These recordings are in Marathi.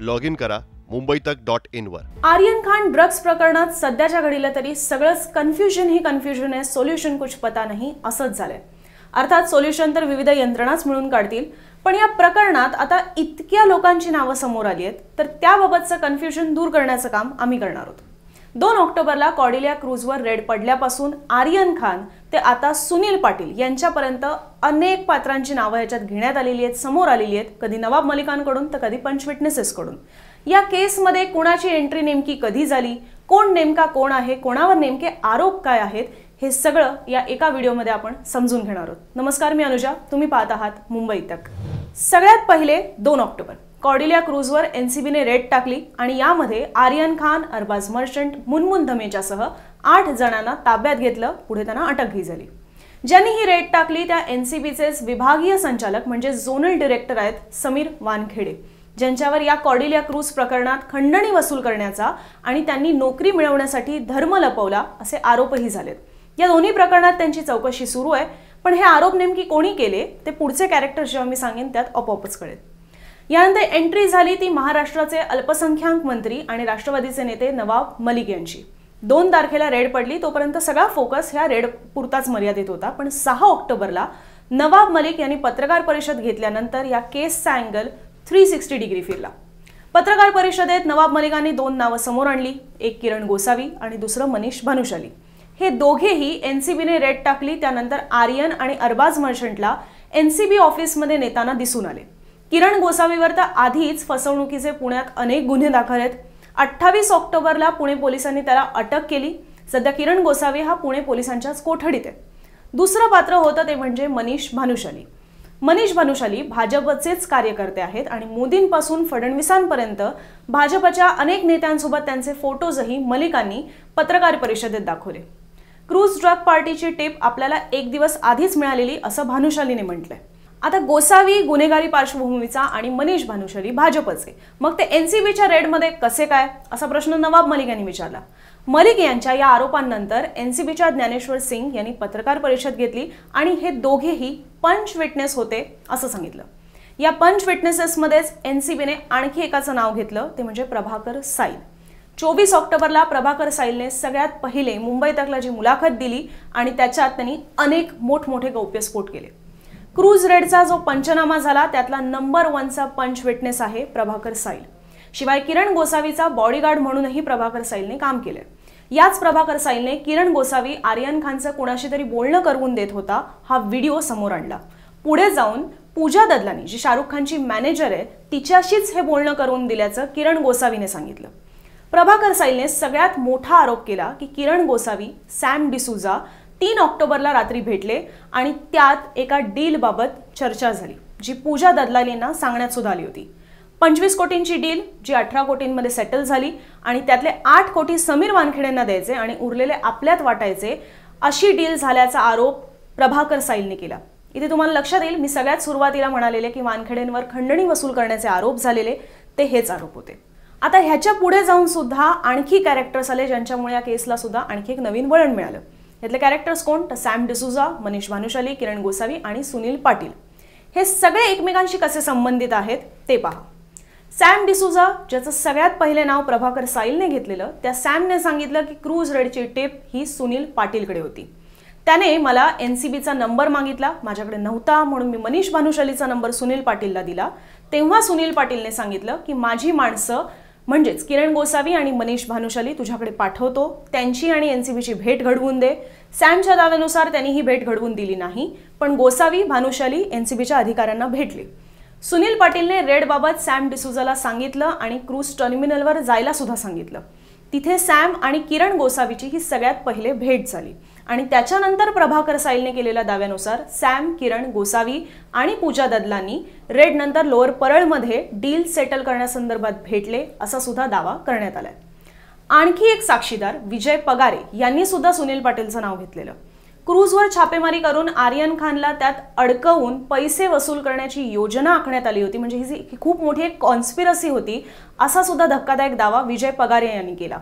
लॉग करा मुंबई वर आर्यन खान ड्रग्स प्रकरणात सध्याच्या घडीला तरी सगळंच कन्फ्युजन ही कन्फ्युजन आहे सोल्युशन कुछ पता नाही असंच झालंय अर्थात सोल्युशन तर विविध यंत्रणाच मिळून काढतील पण या प्रकरणात आता इतक्या लोकांची नावं समोर आली आहेत तर त्याबाबतचं कन्फ्युजन दूर करण्याचं काम आम्ही करणार आहोत दोन ऑक्टोबरला कॉडिलिया क्रूजवर रेड पडल्यापासून आर्यन खान ते आता सुनील पाटील यांच्यापर्यंत अनेक पात्रांची नावं याच्यात घेण्यात आलेली आहेत समोर आलेली आहेत कधी नवाब मलिकांकडून तर कधी पंचविटनेसेसकडून या केसमध्ये कोणाची एंट्री नेमकी कधी झाली कोण नेमका कोण आहे कोणावर नेमके आरोप काय आहेत हे सगळं या एका व्हिडिओमध्ये आपण समजून घेणार आहोत नमस्कार मी अनुजा तुम्ही पाहत आहात मुंबई तक सगळ्यात पहिले दोन ऑक्टोबर कॉडिलिया क्रूजवर एन सी बीने रेड टाकली आणि यामध्ये आर्यन खान अरबाज मर्चंट मुनमुन धमेच्यासह आठ जणांना ताब्यात घेतलं पुढे त्यांना अटकही झाली ज्यांनी ही रेड टाकली त्या एनसीबीचे विभागीय संचालक म्हणजे झोनल डिरेक्टर आहेत समीर वानखेडे ज्यांच्यावर या कॉडिलिया क्रूज प्रकरणात खंडणी वसूल करण्याचा आणि त्यांनी नोकरी मिळवण्यासाठी धर्म लपवला असे आरोपही झालेत या दोन्ही प्रकरणात त्यांची चौकशी सुरू आहे पण हे आरोप नेमकी कोणी केले ते पुढचे कॅरेक्टर जेव्हा मी सांगेन त्यात आपोआपच कळेल यानंतर एंट्री झाली ती महाराष्ट्राचे अल्पसंख्याक मंत्री आणि राष्ट्रवादीचे नेते नवाब मलिक यांची दोन तारखेला रेड पडली तोपर्यंत सगळा फोकस ह्या रेड पुरताच मर्यादित होता पण सहा ऑक्टोबरला नवाब मलिक यांनी पत्रकार परिषद घेतल्यानंतर या केसचा अँगल थ्री सिक्स्टी डिग्री फिरला पत्रकार परिषदेत नवाब मलिकांनी दोन नावं समोर आणली एक किरण गोसावी आणि दुसरं मनीष भानुशाली हे दोघेही एन सी रेड टाकली त्यानंतर आर्यन आणि अरबाज मर्चंटला एन सी बी ऑफिसमध्ये नेताना दिसून आले किरण गोसावीवर तर आधीच फसवणुकीचे पुण्यात अनेक गुन्हे दाखल आहेत अठ्ठावीस ऑक्टोबरला पुणे पोलिसांनी त्याला अटक केली सध्या किरण गोसावी हा पुणे पोलिसांच्याच कोठडीत आहे दुसरं पात्र होतं ते म्हणजे मनीष भानुशाली मनीष भानुशाली भाजपचेच कार्यकर्ते आहेत आणि मोदींपासून फडणवीसांपर्यंत भाजपच्या अनेक नेत्यांसोबत त्यांचे फोटोजही मलिकांनी पत्रकार परिषदेत दाखवले क्रूज ड्रग पार्टीची टेप आपल्याला एक दिवस आधीच मिळालेली असं भानुशालीने म्हटलंय आता गोसावी गुन्हेगारी पार्श्वभूमीचा आणि मनीष भानुशरी भाजपचे मग ते एनसीबीच्या रेडमध्ये कसे काय असा प्रश्न नवाब मलिक यांनी विचारला मलिक यांच्या या आरोपांनंतर एनसीबीच्या ज्ञानेश्वर सिंग यांनी पत्रकार परिषद घेतली आणि हे दोघेही पंच विटनेस होते असं सांगितलं या पंच विटनेसेसमध्येच एन सी बीने आणखी एकाचं नाव घेतलं ते म्हणजे प्रभाकर साईल चोवीस ऑक्टोबरला प्रभाकर साईलने सगळ्यात पहिले मुंबई जी मुलाखत दिली आणि त्याच्यात त्यांनी अनेक मोठमोठे गौप्यस्फोट केले क्रूज रेडचा जो पंचनामा झाला त्यातला नंबर वनचा पंच विटनेस आहे प्रभाकर साईल शिवाय किरण गोसावीचा बॉडीगार्ड म्हणूनही प्रभाकर साईलने काम केले याच प्रभाकर साईलने किरण गोसावी आर्यन खानचं कुणाशी तरी बोलणं करवून देत होता हा व्हिडिओ समोर आणला पुढे जाऊन पूजा ददलानी जी शाहरुख खानची मॅनेजर आहे तिच्याशीच हे बोलणं करून दिल्याचं किरण गोसावीने सांगितलं प्रभाकर साईलने सगळ्यात मोठा आरोप केला की किरण गोसावी सॅम डिसुजा तीन ऑक्टोबरला रात्री भेटले आणि त्यात एका डील बाबत चर्चा झाली जी पूजा ददलालींना सांगण्यात सुद्धा आली होती पंचवीस कोटींची डील जी अठरा कोटींमध्ये सेटल झाली आणि त्यातले आठ कोटी समीर वानखेडेंना द्यायचे आणि उरलेले आपल्यात वाटायचे अशी डील झाल्याचा आरोप प्रभाकर साईलने केला इथे तुम्हाला लक्षात येईल मी सगळ्यात सुरुवातीला म्हणालेले की वानखेडेंवर खंडणी वसूल करण्याचे आरोप झालेले ते हेच आरोप होते आता ह्याच्या पुढे जाऊन सुद्धा आणखी कॅरेक्टर्स आले ज्यांच्यामुळे या केसला सुद्धा आणखी एक नवीन वळण मिळालं यातले कॅरेक्टर्स कोण सॅम डिसुझा मनीष भानुशाली किरण गोसावी आणि सुनील पाटील हे सगळे एकमेकांशी कसे संबंधित आहेत ते पहा सॅम डिसुझा ज्याचं सगळ्यात पहिले नाव प्रभाकर साईलने घेतलेलं त्या सॅमने सांगितलं की क्रूज रेडची टेप ही सुनील पाटीलकडे होती त्याने मला एन सी बीचा नंबर मागितला माझ्याकडे नव्हता म्हणून मी मनीष भानुशालीचा नंबर सुनील पाटीलला दिला तेव्हा सुनील पाटीलने सांगितलं की माझी माणसं म्हणजेच किरण गोसावी आणि मनीष भानुशाली तुझ्याकडे पाठवतो त्यांची आणि एनसीबीची भेट घडवून दे सॅमच्या दाव्यानुसार त्यांनी ही भेट घडवून दिली नाही पण गोसावी भानुशाली एनसीबीच्या अधिकाऱ्यांना भेटली सुनील पाटीलने रेडबाबत सॅम डिसुजाला सांगितलं आणि क्रूज टर्मिनलवर जायला सुद्धा सांगितलं तिथे सॅम आणि किरण गोसावीची ही सगळ्यात पहिले भेट झाली आणि त्याच्यानंतर प्रभाकर साईलने केलेल्या दाव्यानुसार सॅम किरण गोसावी आणि पूजा ददलांनी रेड नंतर लोअर परळमध्ये डील सेटल करण्यासंदर्भात भेटले असा सुद्धा दावा करण्यात आलाय आणखी एक साक्षीदार विजय पगारे यांनी सुद्धा सुनील पाटीलचं नाव घेतलेलं क्रूजवर छापेमारी करून आर्यन खानला त्यात अडकवून पैसे वसूल करण्याची योजना आखण्यात आली होती म्हणजे ही खूप मोठी एक कॉन्स्पिरसी होती असा सुद्धा धक्कादायक दावा विजय पगारे यांनी केला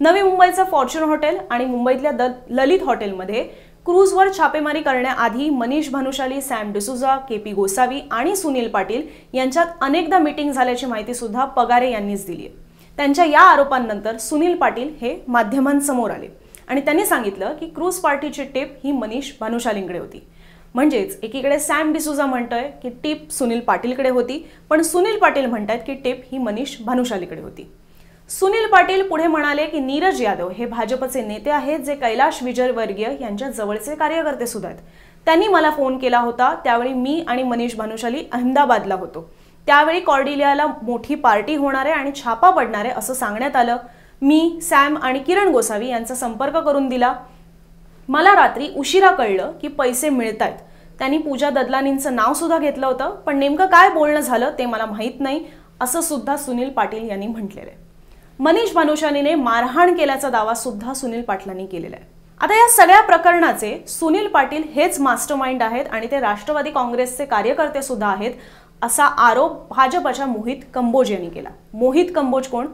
नवी मुंबईचं फॉर्च्युन हॉटेल आणि मुंबईतल्या द ललित हॉटेलमध्ये क्रूजवर छापेमारी करण्याआधी Manish Bhanushali Sam D'Souza K P Gosavi आणि सुनील पाटील यांच्यात अनेकदा मिटिंग झाल्याची माहिती सुद्धा पगारे यांनीच दिली त्यांच्या या आरोपांनंतर सुनील पाटील हे माध्यमांसमोर आले आणि त्यांनी सांगितलं की क्रूज पार्टीची टीप ही मनीष भानुशालींकडे होती म्हणजेच एकीकडे सॅम डिसुजा म्हणतोय की टीप सुनील पाटीलकडे होती पण सुनील पाटील म्हणतात की टीप ही मनीष भानुशालीकडे होती सुनील पाटील पुढे म्हणाले की नीरज यादव हे भाजपचे नेते आहेत जे कैलाश विजयवर्गीय यांच्या जवळचे कार्यकर्ते सुद्धा आहेत त्यांनी मला फोन केला होता त्यावेळी मी आणि मनीष भानुशाली अहमदाबादला होतो त्यावेळी कॉर्डिलियाला मोठी पार्टी होणार आहे आणि छापा पडणार आहे असं सांगण्यात आलं मी सॅम आणि किरण गोसावी यांचा संपर्क करून दिला मला रात्री उशिरा कळलं की पैसे मिळत आहेत त्यांनी पूजा ददलानींचं सुद्धा घेतलं होतं पण नेमकं काय बोलणं झालं ते मला माहीत नाही असं सुद्धा सुनील पाटील यांनी म्हटलेलं आहे मनीष भानुशानीने मारहाण केल्याचा दावा सुद्धा सुनील पाटलांनी केलेला आहे आता या सगळ्या प्रकरणाचे सुनील पाटील हेच मास्टर माइंड आहेत आणि ते राष्ट्रवादी काँग्रेसचे कार्यकर्ते सुद्धा आहेत असा आरोप भाजपच्या मोहित कंबोज यांनी केला मोहित कंबोज कोण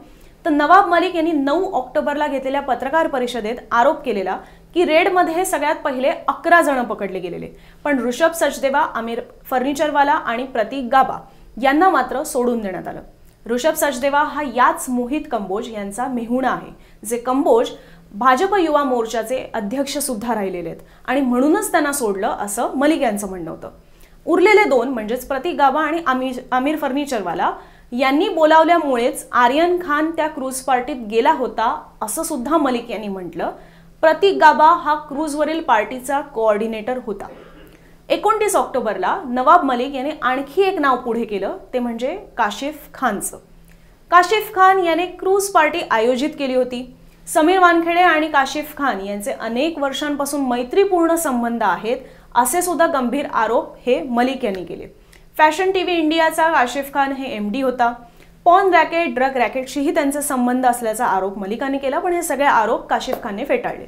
तर नवाब मलिक यांनी नऊ ऑक्टोबरला घेतलेल्या पत्रकार परिषदेत आरोप केलेला की रेडमध्ये सगळ्यात पहिले अकरा जण पकडले गेलेले पण ऋषभ सचदेवा आमिर फर्निचरवाला आणि प्रतीक गाबा यांना मात्र सोडून देण्यात आलं ऋषभ सचदेवा हा याच मोहित कंबोज यांचा मेहुणा आहे जे कंबोज भाजप युवा मोर्चाचे अध्यक्ष सुद्धा राहिलेले आहेत आणि म्हणूनच त्यांना सोडलं असं मलिक यांचं म्हणणं होतं उरलेले दोन म्हणजेच प्रतीक गाबा आणि आमिर आमिर फर्निचरवाला यांनी बोलावल्यामुळेच आर्यन खान त्या क्रूज पार्टीत गेला होता असं सुद्धा मलिक यांनी म्हटलं प्रतीक गाबा हा क्रूजवरील पार्टीचा कोऑर्डिनेटर होता एकोणतीस ऑक्टोबरला नवाब मलिक यांनी आणखी एक नाव पुढे केलं ते म्हणजे काशिफ खानचं काशिफ खान याने क्रूज पार्टी आयोजित केली होती समीर वानखेडे आणि काशिफ खान यांचे अनेक वर्षांपासून मैत्रीपूर्ण संबंध आहेत असे सुद्धा गंभीर आरोप हे मलिक यांनी केले फॅशन टी व्ही इंडियाचा आशिफ खान हे एम डी होता पॉन रॅकेट ड्रग रॅकेटशीही त्यांचा संबंध असल्याचा आरोप मलिकाने केला पण हे सगळे आरोप काशिफ खानने फेटाळले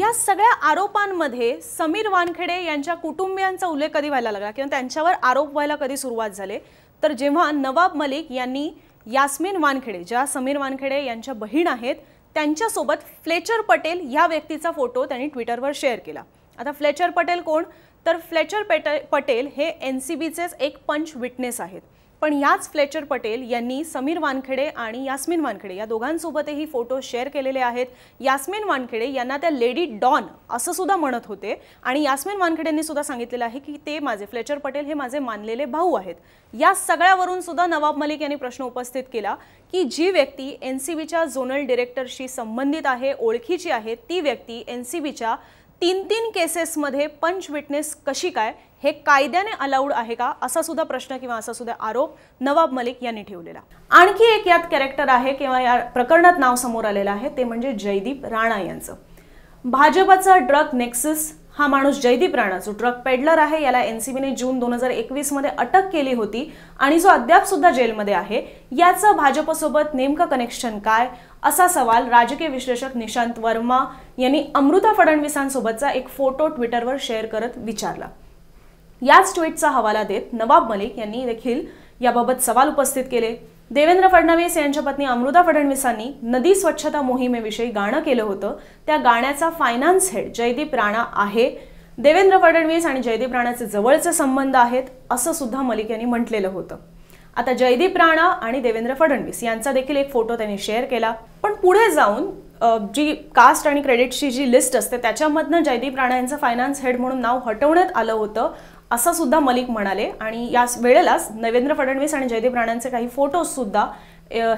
या सगळ्या आरोपांमध्ये समीर वानखेडे यांच्या कुटुंबियांचा उल्लेख कधी व्हायला लागला किंवा त्यांच्यावर आरोप व्हायला कधी सुरुवात झाले तर जेव्हा नवाब मलिक यांनी यास्मिन वानखेडे ज्या समीर वानखेडे यांच्या बहीण आहेत त्यांच्यासोबत फ्लेचर पटेल या व्यक्तीचा फोटो त्यांनी ट्विटरवर शेअर केला आता फ्लेचर पटेल कोण तर फ्लेचर पेट पटेल हे एन सी बीचेच एक पंच विटनेस आहेत पण याच फ्लेचर पटेल यांनी समीर वानखेडे आणि यास्मिन वानखेडे या दोघांसोबतही फोटो शेअर केलेले आहेत यास्मिन वानखेडे यांना त्या लेडी डॉन असं सुद्धा म्हणत होते आणि यास्मिन यांनी सुद्धा सांगितलेलं आहे की ते माझे फ्लेचर पटेल हे माझे मानलेले भाऊ आहेत या सगळ्यावरून सुद्धा नवाब मलिक यांनी प्रश्न उपस्थित केला की जी व्यक्ती एन सी बीच्या झोनल डिरेक्टरशी संबंधित आहे ओळखीची आहे ती व्यक्ती एन सी बीच्या तीन तीन केसेसमध्ये पंच विटनेस कशी काय हे कायद्याने अलाउड आहे का असा सुद्धा प्रश्न किंवा असा सुद्धा आरोप नवाब मलिक यांनी ठेवलेला आणखी एक यात कॅरेक्टर आहे किंवा या प्रकरणात नाव समोर आलेलं आहे ते म्हणजे जयदीप राणा यांचं भाजपाचा ड्रग नेक्सिस हा माणूस जयदीप राणा जो ट्रक पेडलर आहे याला एनसीबीने जून दोन हजार एकवीस मध्ये अटक केली होती आणि जो अद्याप सुद्धा जेलमध्ये आहे याचं भाजपसोबत नेमकं कनेक्शन काय असा सवाल राजकीय विश्लेषक निशांत वर्मा यांनी अमृता फडणवीसांसोबतचा एक फोटो ट्विटरवर शेअर करत विचारला याच ट्विटचा हवाला देत नवाब मलिक यांनी देखील याबाबत सवाल उपस्थित केले देवेंद्र फडणवीस यांच्या पत्नी अमृता फडणवीसांनी नदी स्वच्छता मोहिमेविषयी गाणं केलं होतं त्या गाण्याचा फायनान्स हेड जयदीप राणा आहे देवेंद्र फडणवीस आणि जयदीप राणाचे जवळचे संबंध आहेत असं सुद्धा मलिक यांनी म्हटलेलं होतं आता जयदीप राणा आणि देवेंद्र फडणवीस यांचा देखील एक फोटो त्यांनी शेअर केला पण पुढे जाऊन जी कास्ट आणि क्रेडिटची जी लिस्ट असते त्याच्यामधनं जयदीप राणा यांचं फायनान्स हेड म्हणून नाव हटवण्यात आलं होतं असं सुद्धा मलिक म्हणाले आणि या वेळेलाच नवेंद्र फडणवीस आणि जयदेव राणांचे काही फोटोज सुद्धा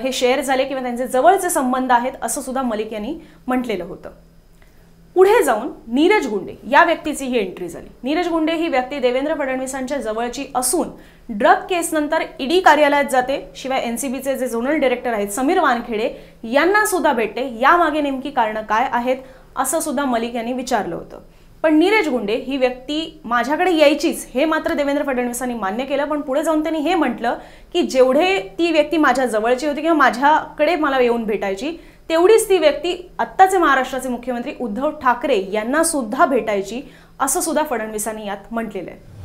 हे शेअर झाले किंवा त्यांचे जवळचे संबंध आहेत असं सुद्धा मलिक यांनी म्हटलेलं होतं पुढे जाऊन नीरज गुंडे या व्यक्तीची ही एंट्री झाली नीरज गुंडे ही व्यक्ती देवेंद्र फडणवीसांच्या जवळची असून ड्रग केसनंतर ईडी कार्यालयात जाते शिवाय एन सी बीचे जे झोनल डिरेक्टर आहेत समीर वानखेडे यांना सुद्धा भेटते यामागे नेमकी कारणं काय आहेत असं सुद्धा मलिक यांनी विचारलं होतं पण नीरज गुंडे ही व्यक्ती माझ्याकडे यायचीच हे मात्र देवेंद्र फडणवीसांनी मान्य केलं पण पुढे जाऊन त्यांनी हे म्हटलं की जेवढे ती व्यक्ती माझ्या जवळची होती किंवा माझ्याकडे मला येऊन भेटायची तेवढीच ती व्यक्ती आत्ताचे महाराष्ट्राचे मुख्यमंत्री उद्धव ठाकरे यांना सुद्धा भेटायची असं सुद्धा फडणवीसांनी यात म्हटलेलं आहे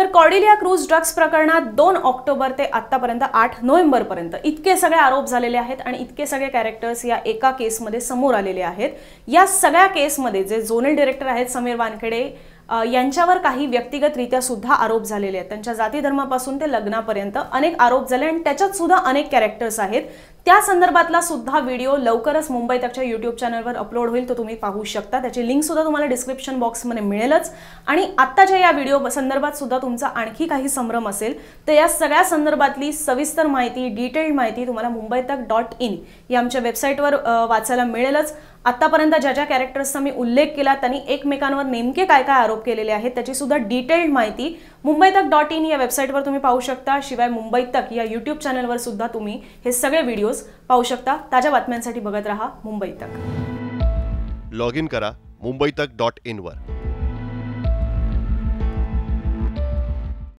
तर कॉर्डिलिया क्रूज ड्रग्स प्रकरणात दोन ऑक्टोबर ते आतापर्यंत आठ पर्यंत इतके सगळे आरोप झालेले आहेत आणि इतके सगळे कॅरेक्टर्स या एका केसमध्ये समोर आलेले आहेत या सगळ्या केसमध्ये जे झोनल डिरेक्टर आहेत समीर वानखेडे यांच्यावर काही व्यक्तिगतरित्या सुद्धा आरोप झालेले आहेत त्यांच्या जाती धर्मापासून ते लग्नापर्यंत अनेक आरोप झाले आणि त्याच्यात सुद्धा अनेक कॅरेक्टर्स आहेत त्या संदर्भातला सुद्धा व्हिडिओ लवकरच मुंबई तकच्या युट्यूब चॅनलवर अपलोड होईल तो तुम्ही पाहू शकता त्याची लिंक सुद्धा तुम्हाला डिस्क्रिप्शन बॉक्समध्ये मिळेलच आणि आत्ताच्या या व्हिडिओ संदर्भात सुद्धा तुमचा आणखी काही संभ्रम असेल तर या सगळ्या संदर्भातली सविस्तर माहिती डिटेल्ड माहिती तुम्हाला मुंबई तक डॉट इन या आमच्या वेबसाईटवर वाचायला मिळेलच आतापर्यंत ज्या ज्या कॅरेक्टर्सचा मी उल्लेख केला त्यांनी एकमेकांवर नेमके काय काय आरोप केलेले आहेत त्याची सुद्धा डिटेल्ड माहिती मुंबई तक डॉट इन या वेबसाईटवर तुम्ही पाहू शकता शिवाय मुंबई तक या युट्यूब चॅनलवर सुद्धा तुम्ही हे सगळे व्हिडिओज पाहू शकता ताज्या बातम्यांसाठी बघत राहा मुंबई तक लॉग इन करा मुंबई तक डॉट वर